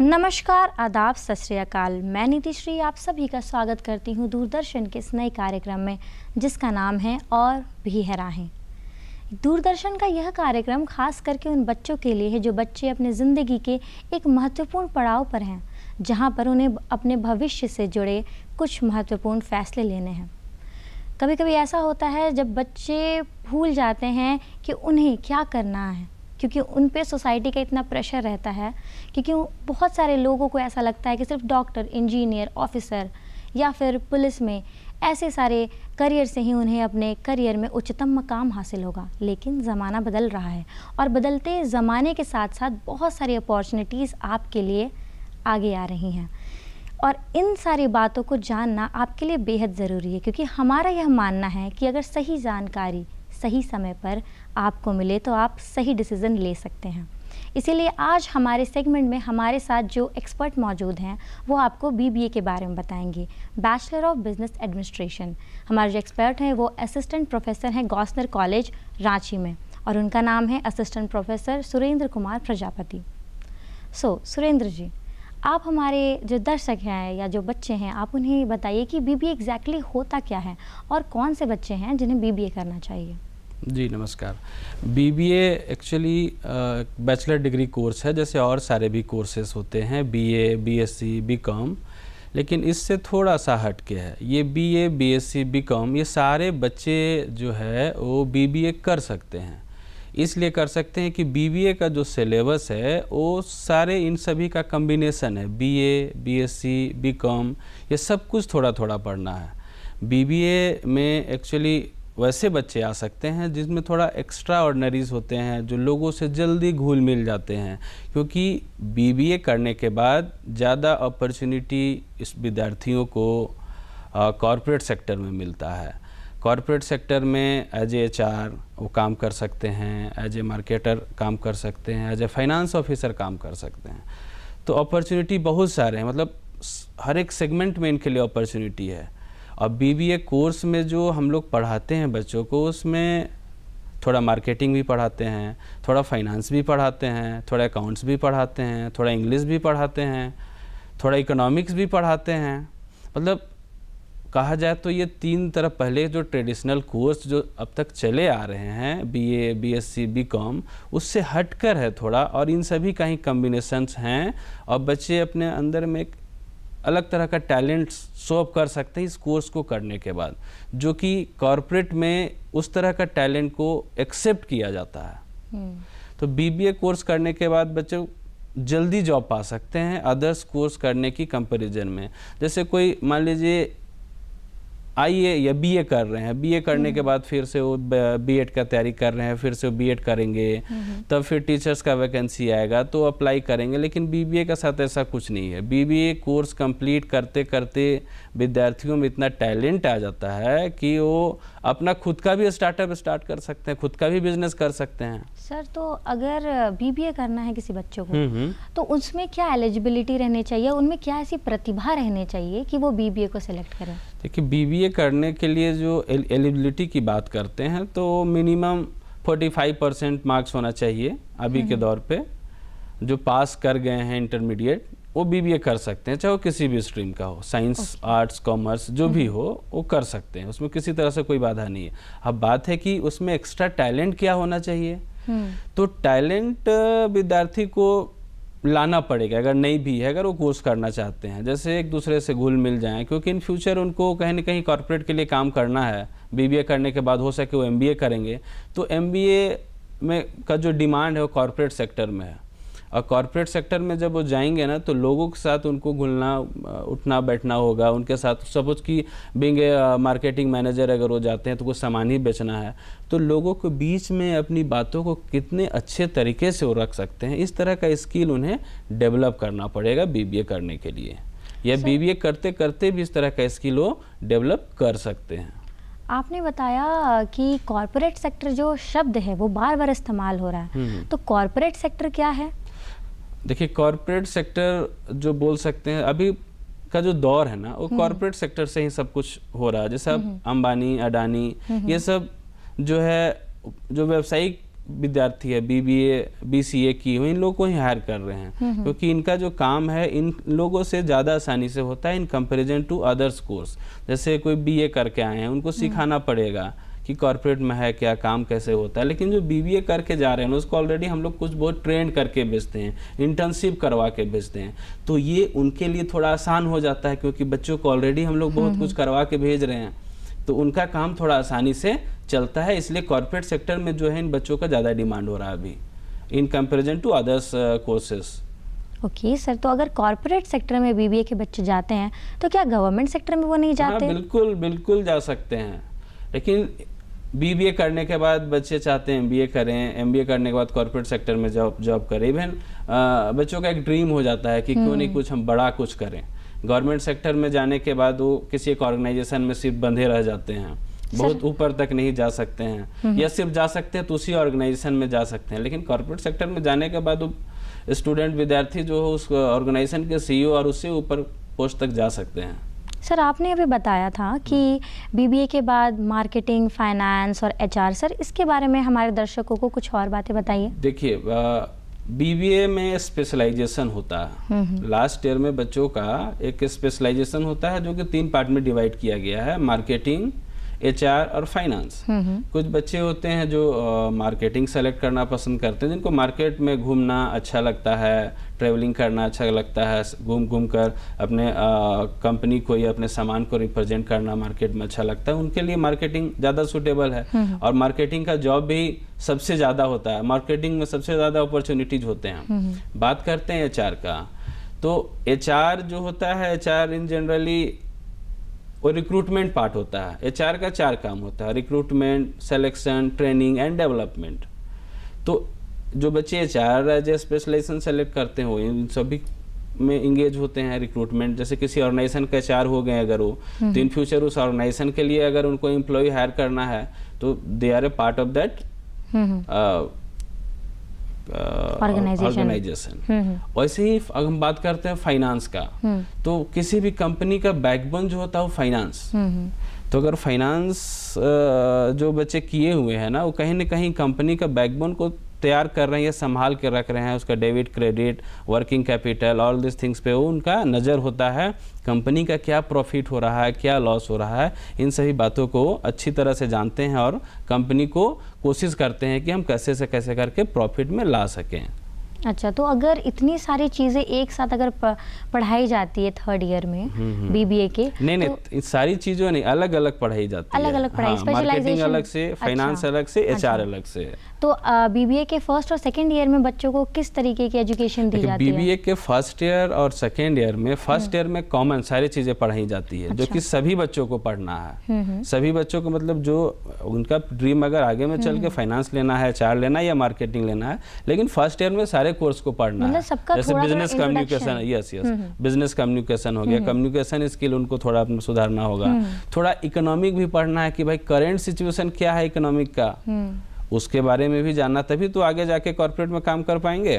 नमस्कार आदाब सत मैं नीतिश्री आप सभी का स्वागत करती हूँ दूरदर्शन के इस नए कार्यक्रम में जिसका नाम है और भी है राहें दूरदर्शन का यह कार्यक्रम खास करके उन बच्चों के लिए है जो बच्चे अपने ज़िंदगी के एक महत्वपूर्ण पड़ाव पर हैं जहाँ पर उन्हें अपने भविष्य से जुड़े कुछ महत्वपूर्ण फैसले लेने हैं कभी कभी ऐसा होता है जब बच्चे भूल जाते हैं कि उन्हें क्या करना है क्योंकि उन पर सोसाइटी का इतना प्रेशर रहता है क्योंकि बहुत सारे लोगों को ऐसा लगता है कि सिर्फ डॉक्टर इंजीनियर ऑफिसर या फिर पुलिस में ऐसे सारे करियर से ही उन्हें अपने करियर में उच्चतम मकाम हासिल होगा लेकिन ज़माना बदल रहा है और बदलते ज़माने के साथ साथ बहुत सारी अपॉर्चुनिटीज़ आपके लिए आगे आ रही हैं और इन सारी बातों को जानना आपके लिए बेहद ज़रूरी है क्योंकि हमारा यह मानना है कि अगर सही जानकारी सही समय पर आपको मिले तो आप सही डिसीज़न ले सकते हैं इसीलिए आज हमारे सेगमेंट में हमारे साथ जो एक्सपर्ट मौजूद हैं वो आपको बीबीए के बारे में बताएंगे बैचलर ऑफ बिजनेस एडमिनिस्ट्रेशन हमारे जो एक्सपर्ट हैं वो असिस्टेंट प्रोफेसर हैं गौसनर कॉलेज रांची में और उनका नाम है assistant professor Surendra Kumar Prajapati so so, Surendra ji आप हमारे जो दर्शक हैं या जो बच्चे हैं आप उन्हें बताइए कि बीबीए एग्जैक्टली होता क्या है और कौन से बच्चे हैं जिन्हें बीबीए करना चाहिए जी नमस्कार BBA actually bachelor degree course है जैसे और सारे भी कोर्सेज होते हैं बीए, बीएससी, बीकॉम लेकिन इससे थोड़ा सा हट के है ये बीए, बीएससी, बीकॉम ये सारे बच्चे जो है वो बीबीए कर सकते हैं इसलिए कर सकते हैं कि बीबीए का जो सिलेबस है वो सारे इन सभी का कम्बिनेसन है बी ए बी ये सब कुछ थोड़ा थोड़ा पढ़ना है बीबीए में एक्चुअली वैसे बच्चे आ सकते हैं जिसमें थोड़ा एक्स्ट्रा ऑर्डनरीज होते हैं जो लोगों से जल्दी घुल मिल जाते हैं क्योंकि बीबीए करने के बाद ज़्यादा अपॉर्चुनिटी इस विद्यार्थियों को कॉरपोरेट सेक्टर में मिलता है कॉरपोरेट सेक्टर में एज ए एच वो काम कर सकते हैं एज ए मार्केटर काम कर सकते हैं एज ए फाइनेंस ऑफिसर काम कर सकते हैं तो अपॉर्चुनिटी बहुत सारे हैं मतलब हर एक सेगमेंट में इनके लिए अपॉर्चुनिटी है अब बीबीए कोर्स में जो हम लोग पढ़ाते हैं बच्चों को उसमें थोड़ा मार्केटिंग भी पढ़ाते हैं थोड़ा फाइनेंस भी पढ़ाते हैं थोड़ा अकाउंट्स भी पढ़ाते हैं थोड़ा इंग्लिश भी पढ़ाते हैं थोड़ा इकोनॉमिक्स भी पढ़ाते हैं मतलब कहा जाए तो ये तीन तरफ पहले जो ट्रेडिशनल कोर्स जो अब तक चले आ रहे हैं B A B S C B com उससे हट कर है थोड़ा और इन सभी का ही हैं और बच्चे अपने अंदर में एक अलग तरह का टैलेंट शो अप कर सकते हैं इस कोर्स को करने के बाद जो कि कॉरपोरेट में उस तरह का टैलेंट को एक्सेप्ट किया जाता है हम्म। तो बीबीए कोर्स करने के बाद बच्चे जल्दी जॉब पा सकते हैं अदर्स कोर्स करने की कंपैरिजन में जैसे कोई मान लीजिए ए या बीए कर रहे हैं बीए करने के हम्म। बाद फिर से वो बीएड का तैयारी कर रहे हैं फिर से वो बीएड करेंगे तब फिर टीचर्स का वैकेंसी आएगा तो अप्लाई करेंगे लेकिन बीबीए के साथ ऐसा कुछ नहीं है बीबीए कोर्स कंप्लीट करते करते विद्यार्थियों में इतना टैलेंट आ जाता है कि वो अपना खुद का भी स्टार्टअप स्टार्ट कर सकते हैं खुद का भी बिजनेस कर सकते हैं सर तो अगर बीबीए करना है किसी बच्चों को तो उसमें क्या एलिजिबिलिटी रहनी चाहिए उनमें क्या ऐसी प्रतिभा रहनी चाहिए कि वो बीबीए को सिलेक्ट करें देखिए बीबीए करने के लिए जो एलिजिबिलिटी की बात करते हैं तो मिनिमम 45 परसेंट मार्क्स होना चाहिए अभी के हम्म। दौर पे जो पास कर गए हैं इंटरमीडिएट वो बीबीए कर सकते हैं चाहे वो किसी भी स्ट्रीम का हो साइंस आर्ट्स कॉमर्स जो भी हम्म। हो वो कर सकते हैं उसमें किसी तरह से कोई बाधा नहीं है अब बात है कि उसमें एक्स्ट्रा टैलेंट क्या होना चाहिए हम्म। तो टैलेंट विद्यार्थी को लाना पड़ेगा अगर नहीं भी है अगर वो कोर्स करना चाहते हैं जैसे एक दूसरे से घुल मिल जाएं क्योंकि इन फ्यूचर उनको कहीं ना कहीं कॉरपोरेट के लिए काम करना है बीबीए करने के बाद हो सके वो एमबीए करेंगे तो एमबीए में का जो डिमांड है वो कॉरपोरेट सेक्टर में है और कॉरपोरेट सेक्टर में जब वो जाएंगे ना तो लोगों के साथ उनको घुलना उठना बैठना होगा उनके साथ सपोज कि बिंग ए मार्केटिंग मैनेजर अगर वो जाते हैं तो कुछ सामान ही बेचना है तो लोगों के बीच में अपनी बातों को कितने अच्छे तरीके से वो रख सकते हैं इस तरह का स्किल उन्हें डेवलप करना पड़ेगा बीबीए करने के लिए या बीबीए करते करते भी इस तरह का स्किल वो डेवलप कर सकते हैं आपने बताया uh, कि कॉरपोरेट सेक्टर जो शब्द है वो बार बार इस्तेमाल हो रहा है हम्म। तो कॉरपोरेट सेक्टर क्या है देखिए कॉरपोरेट सेक्टर जो बोल सकते हैं अभी का जो दौर है ना वो कॉरपोरेट हम्म। सेक्टर से ही सब कुछ हो रहा है जैसे अब हम्म। अंबानी अडानी हम्म। ये सब जो है जो व्यावसायिक विद्यार्थी है बीबीए बीसीए की हुई इन लोगों को ही हायर कर रहे हैं क्योंकि इनका जो काम है इन लोगों से ज़्यादा आसानी से होता है in comparison to others course जैसे कोई बीए करके आए हैं उनको सिखाना पड़ेगा कि कॉरपोरेट में है क्या काम कैसे होता है लेकिन जो बीबीए करके जा रहे हैं उसको ऑलरेडी हम लोग कुछ बहुत ट्रेंड करके भेजते हैं इंटर्नशिप करवा के भेजते हैं तो ये उनके लिए थोड़ा आसान हो जाता है क्योंकि बच्चों को ऑलरेडी हम लोग बहुत हम्म, कुछ हम्म। करवा के भेज रहे हैं तो उनका काम थोड़ा आसानी से चलता है इसलिए कॉरपोरेट सेक्टर में जो है इन बच्चों का ज़्यादा डिमांड हो रहा है अभी in comparison to others courses okay okay, sir तो अगर कॉरपोरेट सेक्टर में बीबीए के बच्चे जाते हैं तो क्या गवर्नमेंट सेक्टर में वो नहीं हाँ, जाते हाँ, बिल्कुल बिल्कुल जा सकते हैं लेकिन बीबीए करने के बाद बच्चे चाहते हैं एमबीए करें एमबीए करने के बाद कॉरपोरेट सेक्टर में जॉब जॉब करें इवन बच्चों का एक ड्रीम हो जाता है कि क्यों नहीं हम्म। कुछ हम बड़ा कुछ करें गवर्नमेंट सेक्टर में जाने के बाद वो किसी एक ऑर्गेनाइजेशन में सिर्फ बंधे रह जाते हैं बहुत ऊपर तक नहीं जा सकते हैं हम्म। या सिर्फ जा सकते हैं तो उसी ऑर्गेनाइजेशन में जा सकते हैं लेकिन कॉरपोरेट सेक्टर में जाने के बाद वो स्टूडेंट विद्यार्थी जो उस ऑर्गेनाइजेशन के सीईओ e और उससे ऊपर पोस्ट तक जा सकते हैं सर आपने अभी बताया था कि बीबीए के बाद मार्केटिंग फाइनेंस और एचआर सर इसके बारे में हमारे दर्शकों को कुछ और बातें बताइए देखिए बीबीए में स्पेशलाइजेशन होता है लास्ट हम्म, ईयर हम्म। में बच्चों का एक स्पेशलाइजेशन होता है जो कि तीन पार्ट में डिवाइड किया गया है मार्केटिंग एचआर और फाइनेंस हम्म, कुछ बच्चे होते हैं जो मार्केटिंग सेलेक्ट करना पसंद करते हैं जिनको मार्केट में घूमना अच्छा लगता है ट्रैवलिंग करना अच्छा लगता है घूम घूम कर अपने कंपनी को या अपने सामान को रिप्रेजेंट करना मार्केट में अच्छा लगता है उनके लिए मार्केटिंग ज़्यादा सुटेबल है हम्म, हम्म। और मार्केटिंग का जॉब भी सबसे ज़्यादा होता है मार्केटिंग में सबसे ज़्यादा अपॉर्चुनिटीज होते हैं हम्म, बात करते हैं एच का तो एच जो होता है एच इन जनरली वो रिक्रूटमेंट पार्ट होता है एच का चार काम होता है recruitment selection training and development तो जो बच्चे H R as specialization select करते हो इन सभी में इंगेज होते हैं रिक्रूटमेंट जैसे किसी ऑर्गेनाइजेशन का एच हो गए अगर वो हम्म। तो इन फ्यूचर उस ऑर्गेनाइजेशन के लिए अगर उनको एम्प्लॉय हायर करना है तो they are a part of that organization वैसे ही अगर हम बात करते हैं फाइनेंस का हम्म। तो किसी भी कंपनी का बैकबोन जो होता है वो फाइनेंस हम्म, तो अगर फाइनेंस जो बच्चे किए हुए हैं ना वो कहीं ना कहीं कंपनी का बैकबोन को तैयार कर रहे हैं या संभाल के रख रहे हैं उसका debit credit working capital all this things पे वो उनका नज़र होता है कंपनी का क्या प्रॉफिट हो रहा है क्या लॉस हो रहा है इन सभी बातों को अच्छी तरह से जानते हैं और कंपनी को कोशिश करते हैं कि हम कैसे से कैसे करके प्रॉफिट में ला सकें अच्छा तो अगर इतनी सारी चीज़ें एक साथ अगर पढ़ाई जाती है थर्ड ईयर में बीबीए हम्म, हम्म। के नहीं नहीं तो सारी चीज़ों नहीं अलग अलग पढ़ाई जाती अलग अलग पढ़ाई हाँ, अलग से फाइनेंस अच्छा, अलग से एच अच्छा, अलग से तो बीबीए के फर्स्ट और सेकेंड ईयर में बच्चों को किस तरीके की एजुकेशन दी जाती है बीबीए के फर्स्ट ईयर और सेकेंड ईयर में फर्स्ट हम्म। ईयर में कॉमन सारी चीज़ें पढ़ाई जाती है जो अच्छा। कि सभी बच्चों को पढ़ना है सभी बच्चों को मतलब जो उनका ड्रीम अगर आगे में चल के फाइनेंस लेना है एच लेना है या मार्केटिंग लेना है लेकिन फर्स्ट ईयर में सारे कोर्स को पढ़ना मतलब है जैसे business communication yes yes business communication हो गया कम्युनिकेशन हम्म, स्किल हम्म। उनको थोड़ा अपना सुधारना होगा हम्म। थोड़ा इकोनॉमिक भी पढ़ना है कि भाई करेंट सिचुएशन क्या है इकोनॉमिक का उसके बारे में भी जानना तभी तो आगे जाके कॉर्पोरेट में काम कर पाएंगे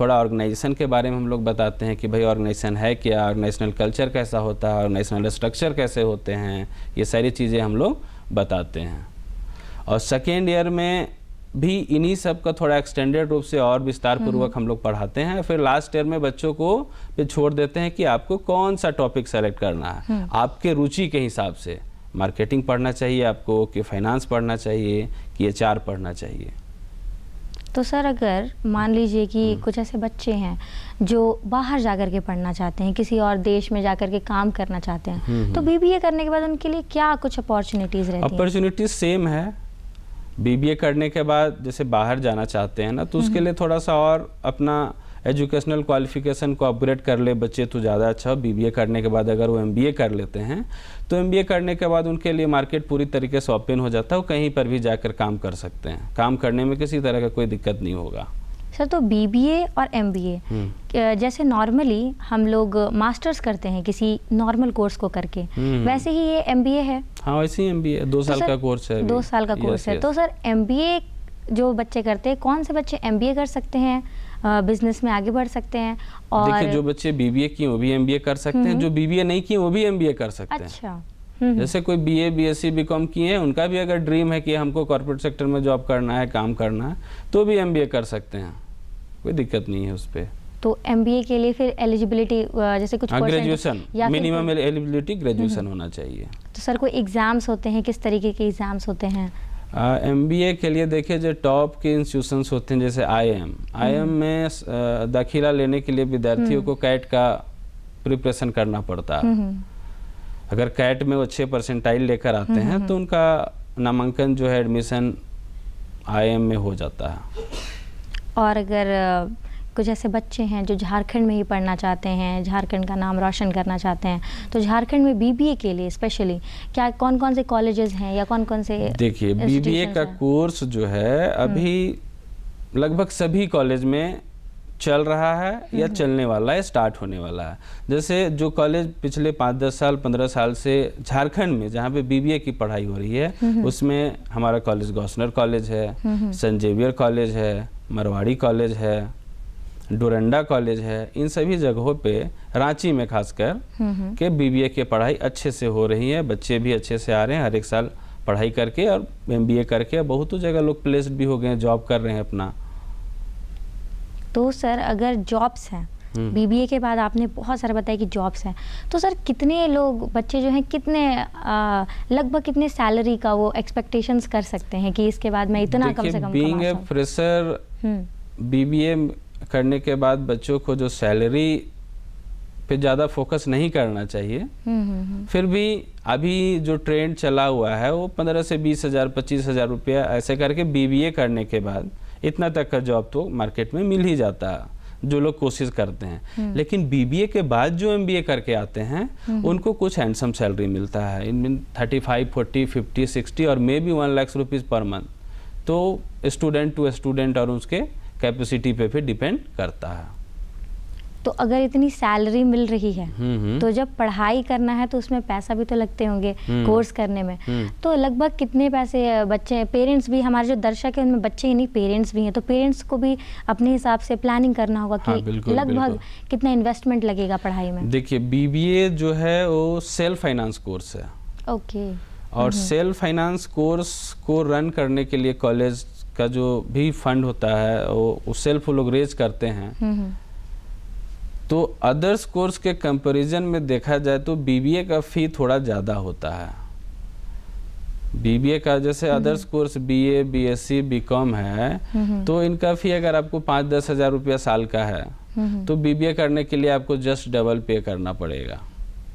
थोड़ा ऑर्गेनाइजेशन के बारे में हम लोग बताते हैं कि भाई ऑर्गेनाइजेशन है क्या ऑर्गेनाइजेशनल कल्चर कैसा होता है ऑर्गेनाइजेशनल स्ट्रक्चर कैसे होते हैं ये सारी चीज़ें हम लोग बताते हैं और सेकेंड ईयर में भी इन्हीं सब का थोड़ा एक्सटेंडेड रूप से और विस्तार पूर्वक हम्म। हम लोग पढ़ाते हैं फिर लास्ट ईयर में बच्चों को फिर छोड़ देते हैं कि आपको कौन सा टॉपिक सेलेक्ट करना है हम्म। आपके रुचि के हिसाब से मार्केटिंग पढ़ना चाहिए आपको कि फाइनेंस पढ़ना चाहिए कि एच पढ़ना चाहिए तो सर अगर मान लीजिए कि हम्म। कुछ ऐसे बच्चे हैं जो बाहर जाकर के पढ़ना चाहते हैं किसी और देश में जाकर के काम करना चाहते हैं तो बीबीए करने के बाद उनके लिए क्या कुछ अपॉर्चुनिटीज़ रहती हैं अपॉर्चुनिटीज़ सेम है बीबीए करने के बाद जैसे बाहर जाना चाहते हैं ना तो उसके हम्म। लिए थोड़ा सा और अपना एजुकेशनल क्वालिफिकेशन को अपग्रेड कर ले बच्चे तो ज़्यादा अच्छा बीबीए करने के बाद अगर वो एमबीए कर लेते हैं तो एमबीए करने के बाद उनके लिए मार्केट पूरी तरीके से ओपन हो जाता है वो कहीं पर भी जाकर काम कर सकते हैं काम करने में किसी तरह का कोई दिक्कत नहीं होगा सर तो बीबीए और एमबीए हम्म। जैसे नॉर्मली हम लोग मास्टर्स करते हैं किसी नॉर्मल कोर्स को करके हम्म। वैसे ही ये एमबीए है हाँ वैसे ही एमबीए दो तो साल तो का कोर्स है दो साल का कोर्स है तो सर एमबीए जो बच्चे करते हैं कौन से बच्चे एमबीए कर सकते हैं बिजनेस में आगे बढ़ सकते हैं और देखिए जो बच्चे बीबीए किए वो भी एमबीए कर सकते हैं हम्म। जो बीबीए नहीं किए वो भी एमबीए कर सकते हैं अच्छा जैसे कोई बीए बीएससी बीकॉम किए हैं उनका भी अगर ड्रीम है कि हमको कॉर्पोरेट सेक्टर में जॉब करना है काम करना है तो भी एमबीए कर सकते हैं कोई दिक्कत नहीं है उस पर तो एम के लिए फिर एलिजिबिलिटी जैसे कुछ ग्रेजुएशन मिनिमम एलिजिबिलिटी ग्रेजुएशन होना चाहिए तो सर कोई एग्ज़ाम्स होते हैं किस तरीके के एग्ज़ाम्स होते हैं एम के लिए देखिए जो टॉप के इंस्टीट्यूशंस होते हैं जैसे आईएम हम्म। आईएम में दाखिला लेने के लिए विद्यार्थियों हम्म। को कैट का प्रिपरेशन करना पड़ता है हम्म, अगर कैट में वो छः परसेंटाइल लेकर आते हैं तो उनका नामांकन जो है एडमिशन आई में हो जाता है और अगर कुछ ऐसे बच्चे हैं जो झारखंड में ही पढ़ना चाहते हैं झारखंड का नाम रोशन करना चाहते हैं तो झारखंड में बीबीए के लिए स्पेशली क्या कौन कौन से कॉलेजेस हैं या कौन कौन से देखिए बीबीए का कोर्स जो है अभी हम्म। लगभग सभी कॉलेज में चल रहा है या हम्म। चलने वाला है स्टार्ट होने वाला है जैसे जो कॉलेज पिछले पाँच दस साल पंद्रह साल से झारखंड में जहाँ पे बीबीए की पढ़ाई हो रही है हम्म। उसमें हमारा कॉलेज गौसनर कॉलेज है सेंट जेवियर कॉलेज है मरवाड़ी कॉलेज है डोरेंडा कॉलेज है इन सभी जगहों पे रांची में खासकर हम्म, हम्म। के बीबीए की पढ़ाई अच्छे से हो रही है बच्चे भी अच्छे से आ रहे हैं हर एक साल पढ़ाई करके और एमबीए करके बहुत तो जगह लोग प्लेस्ड भी हो गए हैं जॉब कर रहे हैं अपना तो सर अगर जॉब्स हैं बीबीए हम्म। के बाद आपने बहुत सारा बताया कि जॉब्स हैं तो सर कितने लोग बच्चे जो हैं कितने लगभग कितने सैलरी का वो एक्सपेक्टेशंस कर सकते हैं कि इसके बाद मैं इतना कम से कम बीइंग ए फ्रेशर बीबीए हम्म। करने के बाद बच्चों को जो सैलरी पे ज़्यादा फोकस नहीं करना चाहिए हम्म, हम्म, फिर भी अभी जो ट्रेंड चला हुआ है वो पंद्रह से बीस हज़ार पच्चीस हज़ार रुपया ऐसे करके बीबीए करने के बाद इतना तक का जॉब तो मार्केट में मिल ही जाता है जो लोग कोशिश करते हैं लेकिन बीबीए के बाद जो एमबीए करके आते हैं उनको कुछ हैंडसम सैलरी मिलता है इनमें thirty five forty fifty sixty और may be one lakhs rupees per month तो स्टूडेंट टू स्टूडेंट और उसके कैपेसिटी पे फिर डिपेंड करता है तो अगर इतनी सैलरी मिल रही है हम्म, हम्म। तो जब पढ़ाई करना है तो उसमें पैसा भी तो लगते होंगे कोर्स हम्म। करने में तो लगभग कितने पैसे बच्चे पेरेंट्स भी हमारे जो दर्शक है उनमें बच्चे ही नहीं पेरेंट्स भी हैं तो पेरेंट्स को भी अपने हिसाब से प्लानिंग करना होगा कि हाँ, लगभग कितना इन्वेस्टमेंट लगेगा पढ़ाई में देखिए बीबीए जो है वो सेल्फ फाइनेंस कोर्स है ओके और सेल्फ फाइनेंस कोर्स को रन करने के लिए कॉलेज का जो भी फंड होता है वो, सेल्फ लोग रेज करते हैं तो अदर्स कोर्स के कंपैरिजन में देखा जाए तो बीबीए का फ़ी थोड़ा ज़्यादा होता है बीबीए का जैसे others course BA, BSc, BCom है तो इनका फ़ी अगर आपको पाँच दस हज़ार रुपया साल का है तो बीबीए करने के लिए आपको जस्ट डबल पे करना पड़ेगा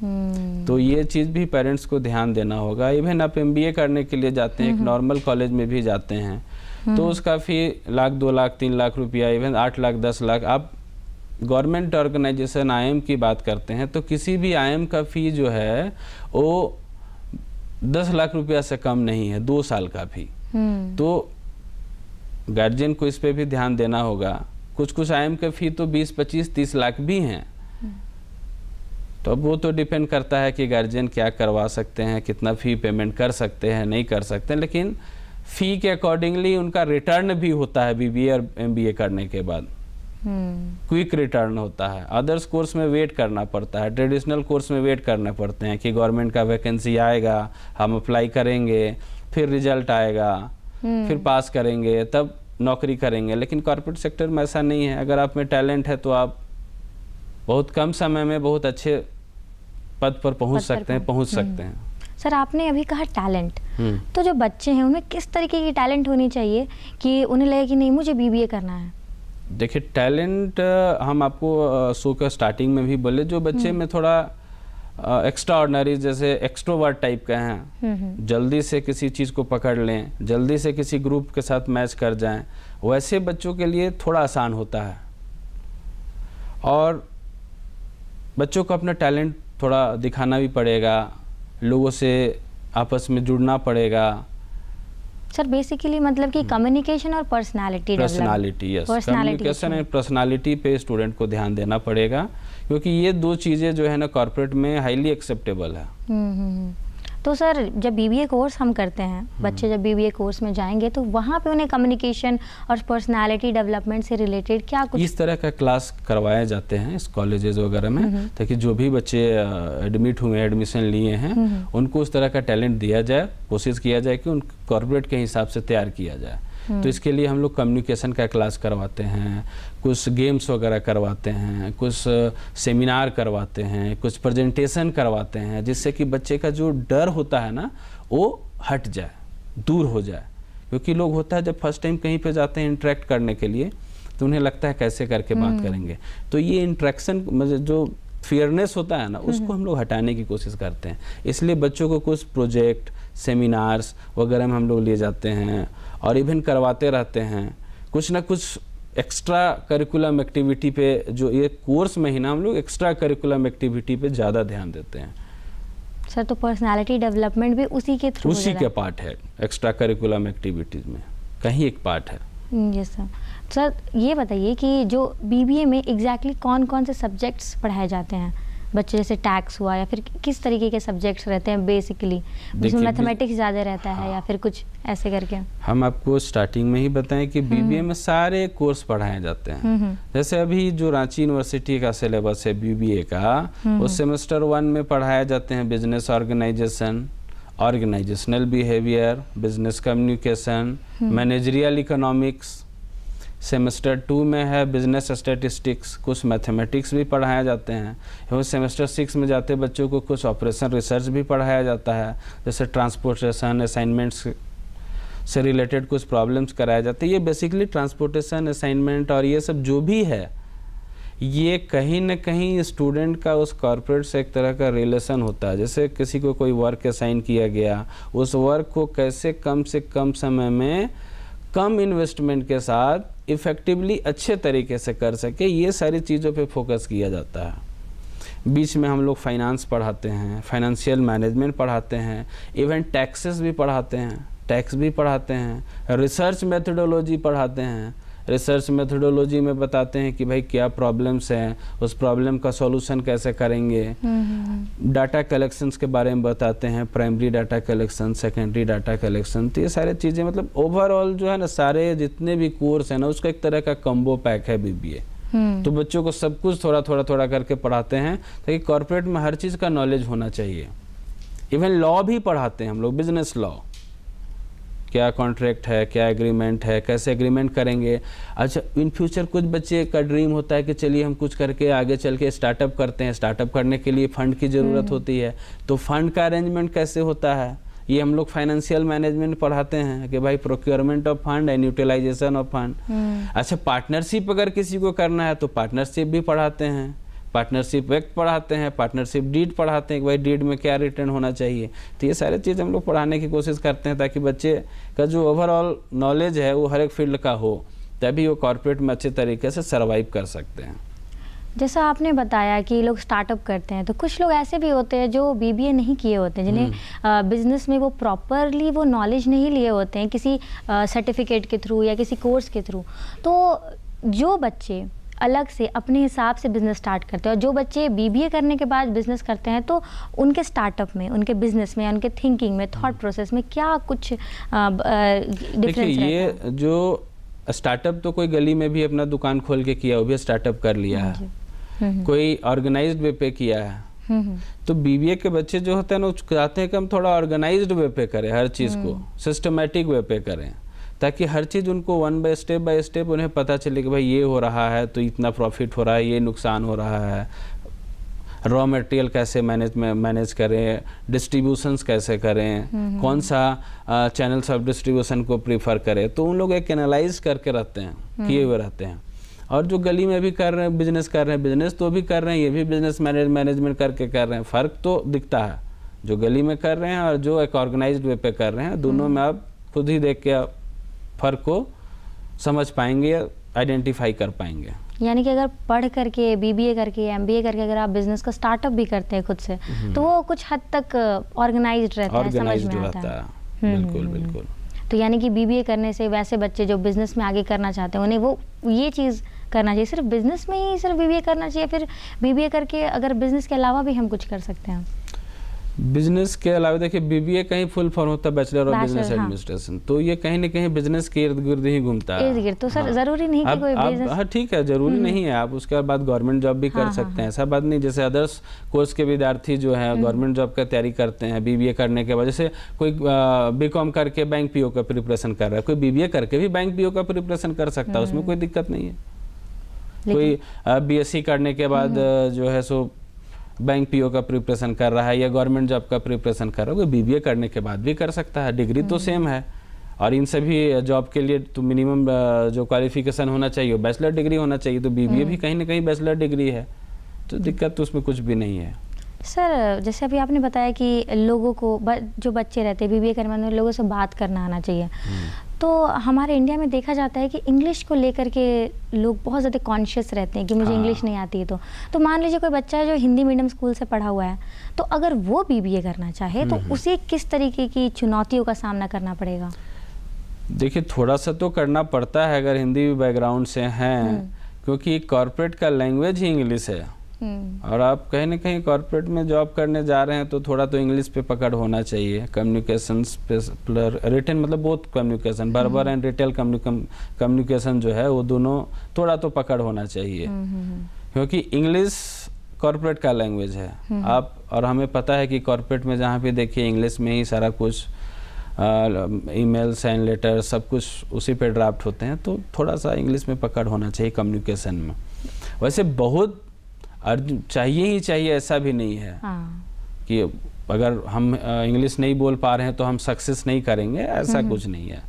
हम्म। तो ये चीज़ भी पेरेंट्स को ध्यान देना होगा इवन आप एम करने के लिए जाते हैं एक हम्म। नॉर्मल कॉलेज में भी जाते हैं तो हम्म। उसका फी लाख दो लाख तीन लाख रुपया इवन आठ लाख दस लाख आप गवर्नमेंट ऑर्गेनाइजेशन आई की बात करते हैं तो किसी भी आई का फ़ी जो है वो दस लाख रुपया से कम नहीं है दो साल का भी तो गार्जियन को इस पर भी ध्यान देना होगा कुछ कुछ आई के फ़ी तो बीस पच्चीस तीस लाख भी हैं तो अब वो तो डिपेंड करता है कि गार्जियन क्या करवा सकते हैं कितना फ़ी पेमेंट कर सकते हैं नहीं कर सकते लेकिन फ़ी के अकॉर्डिंगली उनका रिटर्न भी होता है बी और एम करने के बाद क्विक हम्म। रिटर्न होता है अदर्स कोर्स में वेट करना पड़ता है ट्रेडिशनल कोर्स में वेट करने पड़ते हैं कि गवर्नमेंट का वैकेंसी आएगा हम अप्लाई करेंगे फिर रिजल्ट आएगा हम्म। फिर पास करेंगे तब नौकरी करेंगे लेकिन कॉरपोरेट सेक्टर में ऐसा नहीं है अगर आप में टैलेंट है तो आप बहुत कम समय में बहुत अच्छे पद पर पहुंच सकते हैं पहुंच हम्म। सकते हैं सर आपने अभी कहा टैलेंट हम्म। तो जो बच्चे हैं उनमें किस तरीके की टैलेंट होनी चाहिए कि उन्हें लगे कि नहीं मुझे बीबीए करना है देखिए टैलेंट हम आपको शो का स्टार्टिंग में भी बोले जो बच्चे हम्म। में थोड़ा एक्स्ट्रा ऑर्डनरी जैसे एक्स्ट्रोवर्ट टाइप के हैं जल्दी से किसी चीज़ को पकड़ लें जल्दी से किसी ग्रुप के साथ मैच कर जाएं वैसे बच्चों के लिए थोड़ा आसान होता है और बच्चों को अपना टैलेंट थोड़ा दिखाना भी पड़ेगा लोगों से आपस में जुड़ना पड़ेगा सर बेसिकली मतलब कि कम्युनिकेशन हम्म। और personality personality yes communication and personality पे स्टूडेंट को ध्यान देना पड़ेगा क्योंकि ये दो चीज़ें जो है ना कॉर्पोरेट में हाईली एक्सेप्टेबल है हम्म, हम्म, तो सर जब बीबीए कोर्स हम करते हैं हम्म। बच्चे जब बीबीए कोर्स में जाएंगे तो वहाँ पे उन्हें कम्युनिकेशन और पर्सनालिटी डेवलपमेंट से रिलेटेड क्या कुछ इस तरह का क्लास करवाए जाते हैं इस कॉलेजेस वगैरह में हम्म। ताकि जो भी बच्चे एडमिट हुए एडमिशन लिए हैं हम्म। उनको उस तरह का टैलेंट दिया जाए कोशिश किया जाए कि उन कॉरपोरेट के हिसाब से तैयार किया जाए तो हम्म। इसके लिए हम लोग कम्युनिकेशन का क्लास करवाते हैं कुछ गेम्स वगैरह करवाते हैं कुछ सेमिनार करवाते हैं कुछ प्रेजेंटेशन करवाते हैं जिससे कि बच्चे का जो डर होता है ना वो हट जाए दूर हो जाए क्योंकि लोग होता है जब फर्स्ट टाइम कहीं पर जाते हैं इंट्रैक्ट करने के लिए तो उन्हें लगता है कैसे करके बात हम्म। करेंगे तो ये इंट्रैक्शन मतलब जो फियरनेस होता है ना उसको हम्म। हम लोग हटाने की कोशिश करते हैं इसलिए बच्चों को कुछ प्रोजेक्ट सेमिनार्स वगैरह में हम लोग ले जाते हैं और इवेंट करवाते रहते हैं कुछ ना कुछ एक्स्ट्रा करिकुलम एक्टिविटी पे जो ये कोर्स में ही ना हम लोग एक्स्ट्रा करिकुलम एक्टिविटी पे ज़्यादा ध्यान देते हैं सर तो पर्सनालिटी डेवलपमेंट भी उसी के थ्रू उसी के पार्ट है एक्स्ट्रा करिकुलम एक्टिविटीज़ में कहीं एक पार्ट है यस सर सर ये बताइए कि जो बीबीए में एग्जैक्टली exactly कौन कौन से सब्जेक्ट्स पढ़ाए जाते हैं बच्चे जैसे टैक्स हुआ या फिर किस तरीके के सब्जेक्ट्स रहते हैं बेसिकली जिसमें मैथमेटिक्स ज़्यादा रहता हाँ। है या हाँ। फिर कुछ ऐसे करके हम आपको स्टार्टिंग में ही बताएं कि बीबीए हम्म। में सारे कोर्स पढ़ाए जाते हैं हम्म, हम्म। जैसे अभी जो रांची यूनिवर्सिटी का सिलेबस है बीबीए का वो सेमेस्टर वन में पढ़ाए जाते हैं business organization organizational behaviour business communication managerial economics semester two में है बिजनेस स्टेटिस्टिक्स कुछ मैथमेटिक्स भी पढ़ाए जाते हैं एवं सेमेस्टर सिक्स में जाते बच्चों को कुछ ऑपरेशन रिसर्च भी पढ़ाया जाता है जैसे ट्रांसपोर्टेशन असाइनमेंट्स से रिलेटेड कुछ प्रॉब्लम्स कराया जाते हैं ये बेसिकली ट्रांसपोर्टेशन असाइनमेंट और ये सब जो भी है ये कहीं ना कहीं स्टूडेंट का उस कॉरपोरेट से एक तरह का रिलेशन होता है जैसे किसी को कोई वर्क असाइन किया गया उस वर्क को कैसे कम से कम समय में कम इन्वेस्टमेंट के साथ इफ़ेक्टिवली अच्छे तरीके से कर सके ये सारी चीज़ों पे फोकस किया जाता है बीच में हम लोग फाइनेंस पढ़ाते हैं फाइनेंशियल मैनेजमेंट पढ़ाते हैं इवन टैक्सेस भी पढ़ाते हैं टैक्स भी पढ़ाते हैं रिसर्च मेथडोलॉजी पढ़ाते हैं रिसर्च मेथडोलॉजी में बताते हैं कि भाई क्या प्रॉब्लम्स हैं उस प्रॉब्लम का सॉल्यूशन कैसे करेंगे डाटा कलेक्शंस के बारे में बताते हैं primary data collection secondary data collection तो ये सारे चीज़ें मतलब ओवरऑल जो है ना सारे जितने भी कोर्स हैं ना उसका एक तरह का कम्बो पैक है बीबीए हम्म। तो बच्चों को सब कुछ थोड़ा थोड़ा थोड़ा करके पढ़ाते हैं ताकि कॉरपोरेट में हर चीज़ का नॉलेज होना चाहिए इवन लॉ भी पढ़ाते हैं हम लोग बिजनेस लॉ क्या कॉन्ट्रैक्ट है क्या एग्रीमेंट है कैसे एग्रीमेंट करेंगे अच्छा इन फ्यूचर कुछ बच्चे का ड्रीम होता है कि चलिए हम कुछ करके आगे चल के स्टार्टअप करते हैं स्टार्टअप करने के लिए फ़ंड की ज़रूरत हम्म। होती है तो फ़ंड का अरेंजमेंट कैसे होता है ये हम लोग फाइनेंशियल मैनेजमेंट पढ़ाते हैं कि भाई procurement of fund and utilization of fund अच्छा पार्टनरशिप अगर किसी को करना है तो पार्टनरशिप भी पढ़ाते हैं पार्टनरशिप एक्ट पढ़ाते हैं पार्टनरशिप डीड पढ़ाते हैं कि भाई डीड में क्या रिटर्न होना चाहिए तो ये सारे चीज़ हम लोग पढ़ाने की कोशिश करते हैं ताकि बच्चे का जो ओवरऑल नॉलेज है वो हर एक फील्ड का हो तभी वो कॉरपोरेट में अच्छे तरीके से सर्वाइव कर सकते हैं जैसा आपने बताया कि लोग स्टार्टअप करते हैं तो कुछ लोग ऐसे भी होते हैं जो बीबीए नहीं किए होते हैं जिन्हें बिजनेस हम्म। में वो प्रॉपरली वो नॉलेज नहीं लिए होते हैं किसी सर्टिफिकेट के थ्रू या किसी कोर्स के थ्रू तो जो बच्चे अलग से अपने हिसाब से बिज़नेस स्टार्ट करते हैं और जो बच्चे बीबीए करने के बाद बिज़नेस करते हैं तो उनके स्टार्टअप में उनके बिज़नेस में उनके थिंकिंग में थॉट प्रोसेस में क्या कुछ डिफरेंस ये जो स्टार्टअप तो कोई गली में भी अपना दुकान खोल के किया वो भी स्टार्टअप कर लिया है हम्म, हम्म। कोई ऑर्गेनाइज वे पे किया है हम्म, तो बीबीए के बच्चे जो होते हैं ना चाहते हैं कि हम थोड़ा ऑर्गेनाइज वे पे करें हर चीज़ को सिस्टमेटिक वे पे करें ताकि हर चीज़ उनको one by step by step उन्हें पता चले कि भाई ये हो रहा है तो इतना प्रॉफिट हो रहा है ये नुकसान हो रहा है रॉ मटेरियल कैसे मैनेज मैनेज करें डिस्ट्रीब्यूशंस कैसे करें हम्म, हम्म। कौन सा चैनल ऑफ डिस्ट्रीब्यूशन को प्रीफर करें तो उन लोग एक एनालाइज करके रहते हैं हम्म। किए हुए रहते हैं और जो गली में भी कर रहे हैं बिजनेस कर रहे हैं बिजनेस तो भी कर रहे हैं ये भी बिजनेस मैनेज मैनेजमेंट करके कर रहे हैं फ़र्क तो दिखता है जो गली में कर रहे हैं और जो एक ऑर्गेनाइज वे पे कर रहे हैं दोनों में आप खुद ही देख के आप फर्क को समझ पाएंगे या आइडेंटिफाई कर पाएंगे यानी कि अगर पढ़ करके बीबीए करके एमबीए करके अगर आप बिजनेस का स्टार्टअप भी करते हैं खुद से हम्म। तो वो कुछ हद तक ऑर्गेनाइज uh, रहता Organized है समझ में आता है हम्म। बिल्कुल बिल्कुल तो यानी कि बीबीए करने से वैसे बच्चे जो बिजनेस में आगे करना चाहते हैं उन्हें वो ये चीज़ करना चाहिए सिर्फ बिजनेस में ही सिर्फ बीबीए करना चाहिए फिर बीबीए करके अगर बिजनेस के अलावा भी हम कुछ कर सकते हैं बिजनेस के अलावा देखिए बीबीए कहीं फुल फॉर्म होता है बैचलर ऑफ बिजनेस एडमिनिस्ट्रेशन तो ये कहीं ना कहीं बिजनेस के इर्द गिर्द ही घूमता है तो सर हाँ। जरूरी नहीं कि कोई बिजनेस हाँ ठीक है जरूरी हम्म। नहीं है आप उसके बाद गवर्नमेंट जॉब भी हाँ, कर हाँ, सकते हैं हाँ। ऐसा बात नहीं जैसे अदर्स कोर्स के विद्यार्थी जो है गवर्नमेंट जॉब का तैयारी करते हैं बीबीए करने के बाद जैसे कोई बी करके बैंक पीओ का प्रिपरेशन कर रहा है कोई बीबीए करके भी बैंक पीओ का प्रिपरेशन कर सकता है उसमें हम्म। कोई दिक्कत नहीं है कोई बी करने के बाद हम्म। जो है सो बैंक पीओ का प्रिपरेशन कर रहा है या गवर्नमेंट जॉब का प्रिपरेशन कर रहा है वो बीबीए करने के बाद भी कर सकता है डिग्री तो सेम हम्म। है और इन सभी जॉब के लिए तो मिनिमम जो क्वालिफिकेशन होना चाहिए बैचलर डिग्री होना चाहिए तो बीबीए भी हम्म। कहीं ना कहीं बैचलर डिग्री है तो हम्म। दिक्कत तो उसमें कुछ भी नहीं है सर जैसे अभी आपने बताया कि लोगों को जो बच्चे रहते हैं बीबीए करने वाले लोगों से बात करना आना चाहिए तो हमारे इंडिया में देखा जाता है कि इंग्लिश को लेकर के लोग बहुत ज़्यादा कॉन्शियस रहते हैं कि मुझे इंग्लिश हाँ। नहीं आती है तो तो मान लीजिए कोई बच्चा है जो हिंदी मीडियम स्कूल से पढ़ा हुआ है तो अगर वो बीबीए करना चाहे तो उसे किस तरीके की चुनौतियों का सामना करना पड़ेगा देखिए थोड़ा सा तो करना पड़ता है अगर हिंदी बैकग्राउंड से हैं हम्म। क्योंकि कॉरपोरेट का लैंग्वेज ही इंग्लिश है हम्म। और आप कहीं ना कहीं कॉरपोरेट में जॉब करने जा रहे हैं तो थोड़ा तो इंग्लिश पे पकड़ होना चाहिए कम्युनिकेशन रिटर्न मतलब बहुत कम्युनिकेशन बर्बर एंड रिटेल कम्युनिकेशन जो है वो दोनों थोड़ा तो पकड़ होना चाहिए हम्म, हम्म, क्योंकि इंग्लिश कॉरपोरेट का लैंग्वेज है आप और हमें पता है कि कॉरपोरेट में जहाँ भी देखिए इंग्लिश में ही सारा कुछ ईमेल साइन लेटर सब कुछ उसी पे ड्राफ्ट होते हैं तो थोड़ा सा इंग्लिश में पकड़ होना चाहिए कम्युनिकेशन में वैसे बहुत अर्जुन चाहिए ही चाहिए ऐसा भी नहीं है हाँ। कि अगर हम इंग्लिश नहीं बोल पा रहे हैं तो हम सक्सेस नहीं करेंगे ऐसा कुछ नहीं है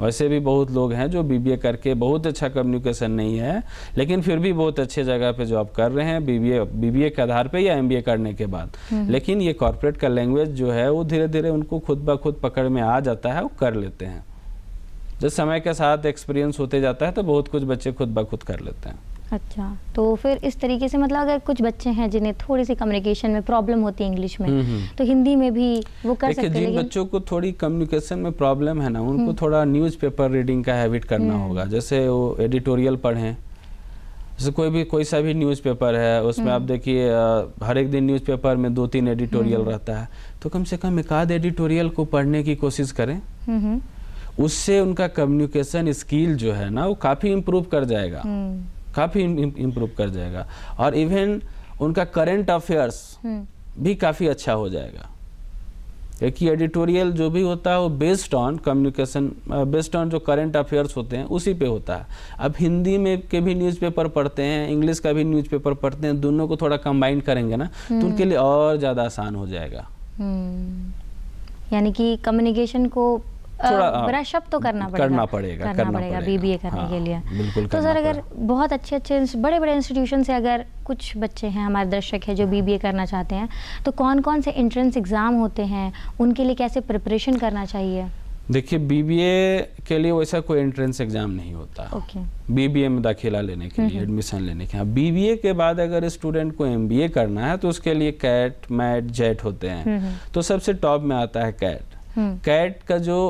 वैसे भी बहुत लोग हैं जो बीबीए करके बहुत अच्छा कम्युनिकेशन नहीं है लेकिन फिर भी बहुत अच्छे जगह पे जॉब कर रहे हैं बीबीए बीबीए के आधार पे या एमबीए करने के बाद हम्म। लेकिन ये कॉरपोरेट का लैंग्वेज जो है वो धीरे धीरे उनको खुद ब खुद पकड़ में आ जाता है वो कर लेते हैं जब समय के साथ एक्सपीरियंस होते जाता है तो बहुत कुछ बच्चे खुद ब खुद कर लेते हैं अच्छा तो फिर इस तरीके से मतलब अगर कुछ बच्चे हैं जिन्हें थोड़ी सी कम्युनिकेशन में प्रॉब्लम होती है इंग्लिश में हम्म, हम्म। तो हिंदी में भी वो कर सकते हैं जिन बच्चों को थोड़ी कम्युनिकेशन में प्रॉब्लम है ना उनको हम्म। थोड़ा न्यूज़पेपर रीडिंग का हैबिट करना होगा जैसे वो एडिटोरियल पढ़ें जैसे कोई भी कोई सा भी न्यूज़पेपर है उसमें आप देखिए हर एक दिन न्यूज़पेपर में दो तीन एडिटोरियल रहता है तो कम से कम एक आध एडिटोरियल को पढ़ने की कोशिश करें उससे उनका कम्युनिकेशन स्किल जो है ना वो काफ़ी इम्प्रूव कर जाएगा काफ़ी इम्प्रूव कर जाएगा और इवन उनका करेंट अफेयर्स हम्म। भी काफ़ी अच्छा हो जाएगा क्योंकि एडिटोरियल जो भी होता है वो based on communication based on जो करंट अफेयर्स होते हैं उसी पे होता है अब हिंदी में के भी न्यूज़पेपर पढ़ते हैं इंग्लिश का भी न्यूज़पेपर पढ़ते हैं दोनों को थोड़ा कंबाइन करेंगे ना तो हम्म। उनके लिए और ज़्यादा आसान हो जाएगा हम्म। यानी कि कम्युनिकेशन को बड़ा शब्द हाँ, तो करना पड़ेगा करना पड़ेगा करना, करना पड़ेगा बीबीए करने हाँ, के लिए बिल्कुल तो सर अगर बहुत अच्छे अच्छे बड़े बड़े इंस्टीट्यूशन से अगर कुछ बच्चे हैं हमारे दर्शक हैं जो बीबीए करना चाहते हैं तो कौन कौन से एंट्रेंस एग्ज़ाम होते हैं उनके लिए कैसे प्रिपरेशन करना चाहिए देखिए बीबीए के लिए वैसा कोई एंट्रेंस एग्ज़ाम नहीं होता बीबीए में दाखिला लेने के लिए एडमिशन लेने के बीबीए हाँ, के बाद अगर स्टूडेंट को एमबीए करना है तो उसके लिए कैट मैट जेट होते हैं तो सबसे टॉप में आता है कैट हम्म। कैट का जो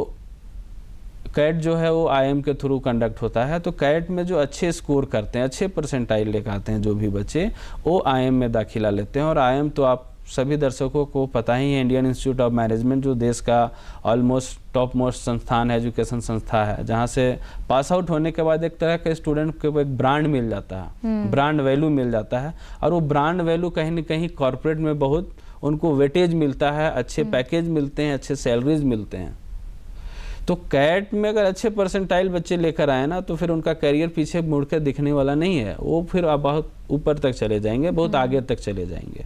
कैट जो है वो आईएम के थ्रू कंडक्ट होता है तो कैट में जो अच्छे स्कोर करते हैं अच्छे परसेंटाइल लेकर आते हैं जो भी बच्चे वो आईएम में दाखिला लेते हैं और आईएम तो आप सभी दर्शकों को पता ही है इंडियन इंस्टीट्यूट ऑफ मैनेजमेंट जो देश का ऑलमोस्ट टॉप मोस्ट संस्थान है एजुकेशन संस्था है जहाँ से पास आउट होने के बाद एक तरह के स्टूडेंट को एक ब्रांड मिल जाता है ब्रांड हम्म। वैल्यू मिल जाता है और वो ब्रांड वैल्यू कहीं ना कहीं कॉरपोरेट में बहुत उनको वेटेज मिलता है अच्छे हम्म। पैकेज मिलते हैं अच्छे सैलरीज मिलते हैं तो कैट में अगर अच्छे परसेंटाइल बच्चे लेकर आए ना तो फिर उनका करियर पीछे मुड़ कर दिखने वाला नहीं है वो फिर आप बहुत ऊपर तक चले जाएंगे बहुत हम्म। आगे तक चले जाएंगे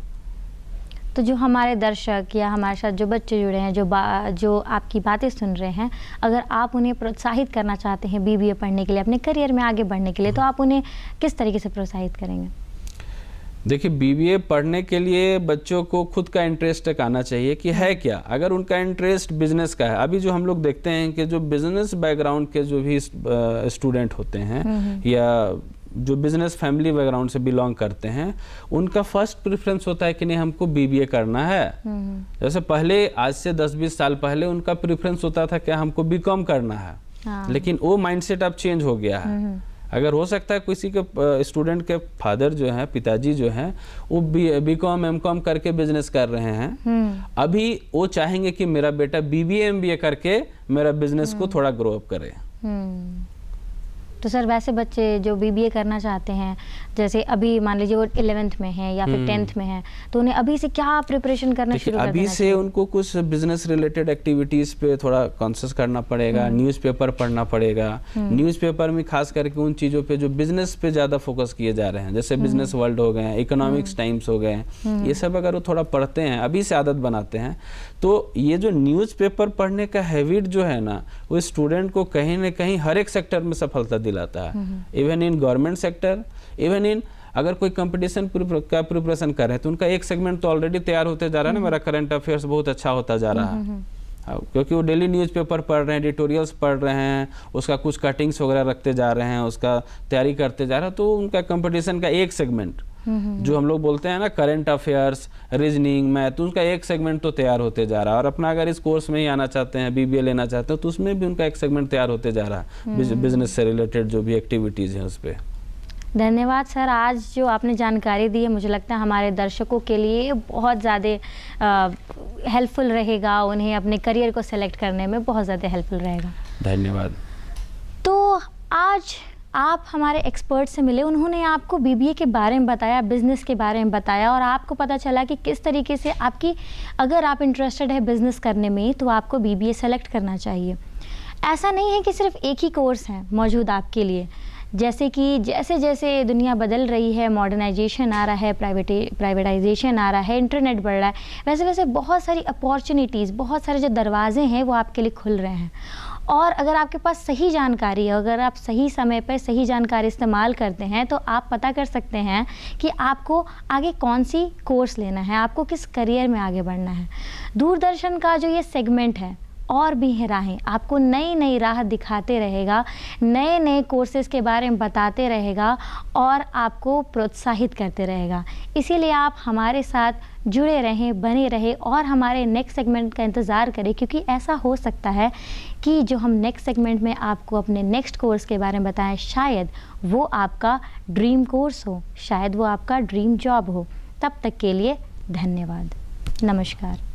तो जो हमारे दर्शक या हमारे साथ जो बच्चे जुड़े हैं जो जो आपकी बातें सुन रहे हैं अगर आप उन्हें प्रोत्साहित करना चाहते हैं बीबीए पढ़ने के लिए अपने करियर में आगे बढ़ने के लिए तो हम्म। आप उन्हें किस तरीके से प्रोत्साहित करेंगे देखिए बीबीए पढ़ने के लिए बच्चों को खुद का इंटरेस्ट एक आना चाहिए कि है क्या अगर उनका इंटरेस्ट बिजनेस का है अभी जो हम लोग देखते हैं कि जो बिजनेस बैकग्राउंड के जो भी स्टूडेंट होते हैं हम्म, हम्म। या जो बिजनेस फैमिली बैकग्राउंड से बिलोंग करते हैं उनका फर्स्ट प्रेफरेंस होता है कि नहीं हमको बीबीए करना है हम्म, जैसे पहले आज से 10-20 साल पहले उनका प्रेफरेंस होता था कि हमको बीकॉम करना है हाँ। लेकिन वो माइंडसेट अब चेंज हो गया है अगर हो सकता है किसी के स्टूडेंट के फादर जो हैं पिताजी जो हैं वो B B com M com करके बिजनेस कर रहे हैं हम्म। अभी वो चाहेंगे कि मेरा बेटा B B M B A करके मेरा बिजनेस को हम्म। थोड़ा ग्रो अप करे हम्म। तो सर वैसे बच्चे जो बीबीए करना चाहते हैं जैसे अभी मान लीजिए वो इलेवेंथ में है या फिर टेंथ हम्म। में हैं तो उन्हें अभी से क्या प्रिपरेशन करना शुरू अभी करना से उनको कुछ बिजनेस रिलेटेड एक्टिविटीज पे थोड़ा कॉन्सियस करना पड़ेगा न्यूज़पेपर हम्म। पढ़ना पड़ेगा न्यूज़पेपर हम्म। में खास करके उन चीज़ों पे जो बिजनेस पे ज़्यादा फोकस किए जा रहे हैं जैसे बिजनेस वर्ल्ड हो गए इकोनॉमिक्स टाइम्स हो गए ये सब अगर वो थोड़ा पढ़ते हैं अभी से आदत बनाते हैं तो ये जो न्यूज पढ़ने का हैबिट जो है ना वो स्टूडेंट को कहीं ना कहीं हर एक सेक्टर में सफलता दिलाता है even in government sector even in अगर कोई कंपटीशन का प्रिपरेशन कर रहे हैं तो उनका एक सेगमेंट तो ऑलरेडी तैयार होते जा रहा है ना मेरा करंट अफेयर्स बहुत अच्छा होता जा रहा है क्योंकि वो डेली न्यूज़पेपर पढ़ रहे हैं एडिटोरियल्स पढ़ रहे हैं उसका कुछ कटिंग्स वगैरह रखते जा रहे हैं उसका तैयारी करते जा रहा है तो उनका कंपटीशन का एक सेगमेंट जो हम लोग बोलते हैं ना करेंट अफेयर्स रीजनिंग मैथ उनका एक सेगमेंट तो तैयार होते जा रहा है और अपना अगर इस कोर्स में ही आना चाहते हैं बीबीए लेना चाहते हैं तो उसमें भी उनका एक सेगमेंट तैयार होते जा रहा है बिजनेस हम्म। से रिलेटेड जो भी एक्टिविटीज़ हैं उस पर धन्यवाद सर आज जो आपने जानकारी दी है मुझे लगता है हमारे दर्शकों के लिए बहुत ज़्यादा हेल्पफुल रहेगा उन्हें अपने करियर को सेलेक्ट करने में बहुत ज़्यादा हेल्पफुल रहेगा धन्यवाद तो आज आप हमारे एक्सपर्ट से मिले उन्होंने आपको बीबीए के बारे में बताया बिज़नेस के बारे में बताया और आपको पता चला कि किस तरीके से आपकी अगर आप इंटरेस्टेड है बिज़नेस करने में तो आपको बीबीए सेलेक्ट करना चाहिए ऐसा नहीं है कि सिर्फ एक ही कोर्स है मौजूद आपके लिए जैसे कि जैसे जैसे दुनिया बदल रही है मॉडर्नाइजेशन आ रहा है प्राइवेट प्राइवेटाइजेशन आ रहा है इंटरनेट बढ़ रहा है वैसे वैसे बहुत सारी अपॉर्चुनिटीज़ बहुत सारे जो दरवाजे हैं वो आपके लिए खुल रहे हैं और अगर आपके पास सही जानकारी है अगर आप सही समय पर सही जानकारी इस्तेमाल करते हैं तो आप पता कर सकते हैं कि आपको आगे कौन सी कोर्स लेना है आपको किस करियर में आगे बढ़ना है दूरदर्शन का जो ये सेगमेंट है और भी हैं राहें आपको नई नई राह दिखाते रहेगा नए नए कोर्सेज़ के बारे में बताते रहेगा और आपको प्रोत्साहित करते रहेगा इसीलिए आप हमारे साथ जुड़े रहें बने रहें और हमारे नेक्स्ट सेगमेंट का इंतज़ार करें क्योंकि ऐसा हो सकता है कि जो हम नेक्स्ट सेगमेंट में आपको अपने नेक्स्ट कोर्स के बारे में बताएं शायद वो आपका ड्रीम कोर्स हो शायद वो आपका ड्रीम जॉब हो तब तक के लिए धन्यवाद नमस्कार